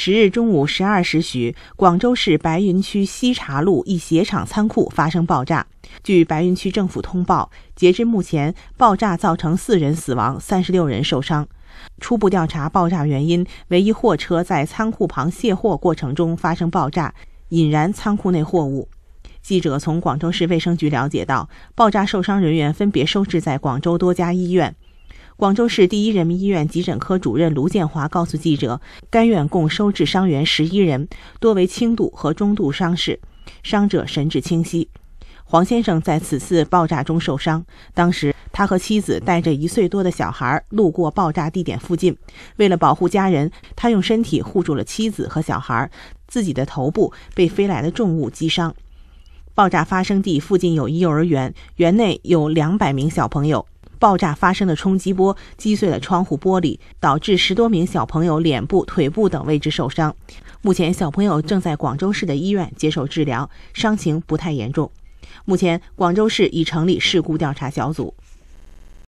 十日中午十二时许，广州市白云区西槎路一鞋厂仓库发生爆炸。据白云区政府通报，截至目前，爆炸造成四人死亡，三十六人受伤。初步调查，爆炸原因为一货车在仓库旁卸货过程中发生爆炸，引燃仓库内货物。记者从广州市卫生局了解到，爆炸受伤人员分别收治在广州多家医院。广州市第一人民医院急诊科主任卢建华告诉记者，该院共收治伤员十一人，多为轻度和中度伤势，伤者神志清晰。黄先生在此次爆炸中受伤，当时他和妻子带着一岁多的小孩路过爆炸地点附近，为了保护家人，他用身体护住了妻子和小孩，自己的头部被飞来的重物击伤。爆炸发生地附近有一幼儿园，园内有两百名小朋友。爆炸发生的冲击波击碎了窗户玻璃，导致十多名小朋友脸部、腿部等位置受伤。目前，小朋友正在广州市的医院接受治疗，伤情不太严重。目前，广州市已成立事故调查小组。